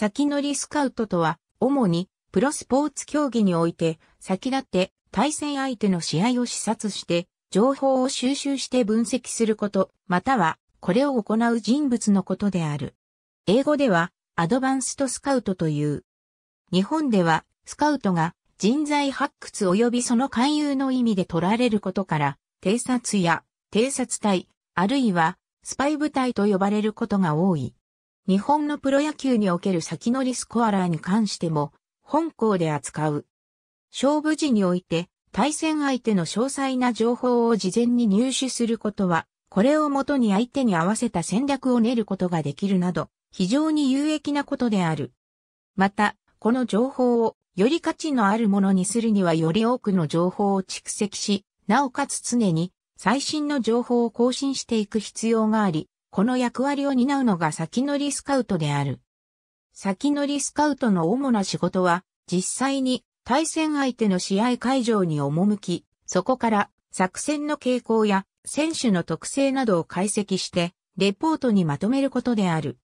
先乗りスカウトとは、主にプロスポーツ競技において、先立って対戦相手の試合を視察して、情報を収集して分析すること、または、これを行う人物のことである。英語では、アドバンストスカウトという。日本では、スカウトが人材発掘及びその勧誘の意味で取られることから、偵察や偵察隊、あるいはスパイ部隊と呼ばれることが多い。日本のプロ野球における先乗りスコアラーに関しても、本校で扱う。勝負時において、対戦相手の詳細な情報を事前に入手することは、これをもとに相手に合わせた戦略を練ることができるなど、非常に有益なことである。また、この情報をより価値のあるものにするにはより多くの情報を蓄積し、なおかつ常に最新の情報を更新していく必要があり、この役割を担うのが先乗りスカウトである。先乗りスカウトの主な仕事は、実際に対戦相手の試合会場に赴き、そこから作戦の傾向や選手の特性などを解析して、レポートにまとめることである。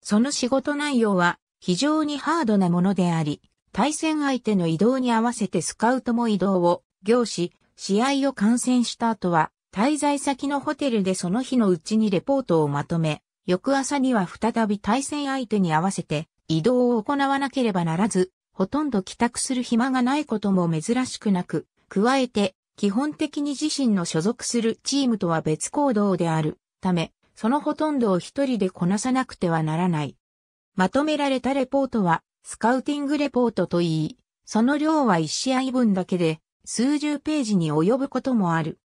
その仕事内容は非常にハードなものであり、対戦相手の移動に合わせてスカウトも移動を、行し、試合を観戦した後は、滞在先のホテルでその日のうちにレポートをまとめ、翌朝には再び対戦相手に合わせて移動を行わなければならず、ほとんど帰宅する暇がないことも珍しくなく、加えて、基本的に自身の所属するチームとは別行動であるため、そのほとんどを一人でこなさなくてはならない。まとめられたレポートは、スカウティングレポートといい、その量は一試合分だけで、数十ページに及ぶこともある。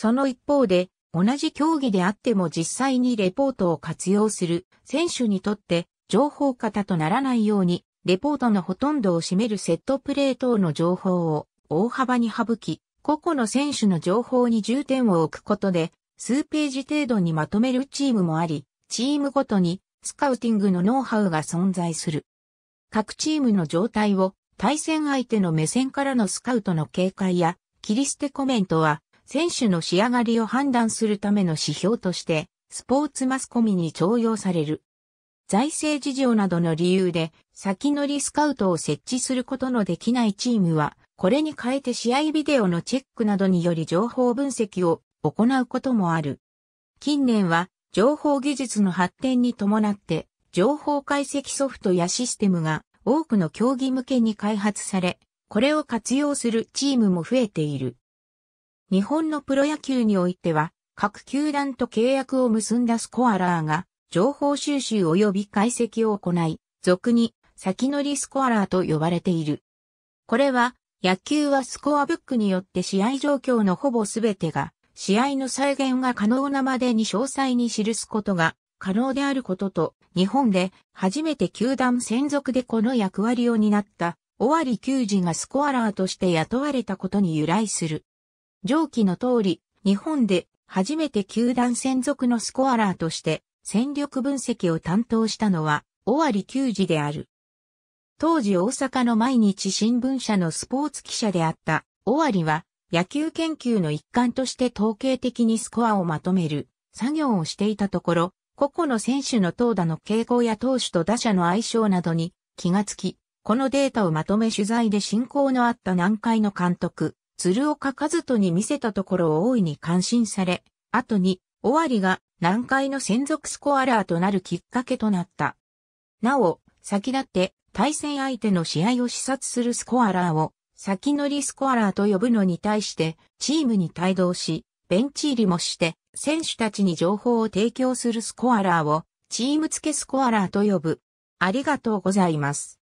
その一方で、同じ競技であっても実際にレポートを活用する選手にとって情報型とならないように、レポートのほとんどを占めるセットプレー等の情報を大幅に省き、個々の選手の情報に重点を置くことで、数ページ程度にまとめるチームもあり、チームごとにスカウティングのノウハウが存在する。各チームの状態を対戦相手の目線からのスカウトの警戒や切り捨てコメントは選手の仕上がりを判断するための指標として、スポーツマスコミに徴用される。財政事情などの理由で、先乗りスカウトを設置することのできないチームは、これに変えて試合ビデオのチェックなどにより情報分析を行うこともある。近年は、情報技術の発展に伴って、情報解析ソフトやシステムが多くの競技向けに開発され、これを活用するチームも増えている。日本のプロ野球においては、各球団と契約を結んだスコアラーが、情報収集及び解析を行い、俗に先乗りスコアラーと呼ばれている。これは、野球はスコアブックによって試合状況のほぼ全てが、試合の再現が可能なまでに詳細に記すことが可能であることと、日本で初めて球団専属でこの役割を担った、尾張球児がスコアラーとして雇われたことに由来する。上記の通り、日本で初めて球団専属のスコアラーとして戦力分析を担当したのは、尾張球児である。当時大阪の毎日新聞社のスポーツ記者であった尾張は野球研究の一環として統計的にスコアをまとめる作業をしていたところ、個々の選手の投打の傾向や投手と打者の相性などに気がつき、このデータをまとめ取材で進行のあった南海の監督、鶴岡和人に見せたところを大いに感心され、後に、尾張が南海の専属スコアラーとなるきっかけとなった。なお、先立って対戦相手の試合を視察するスコアラーを先乗りスコアラーと呼ぶのに対してチームに帯同し、ベンチ入りもして選手たちに情報を提供するスコアラーをチーム付けスコアラーと呼ぶ。ありがとうございます。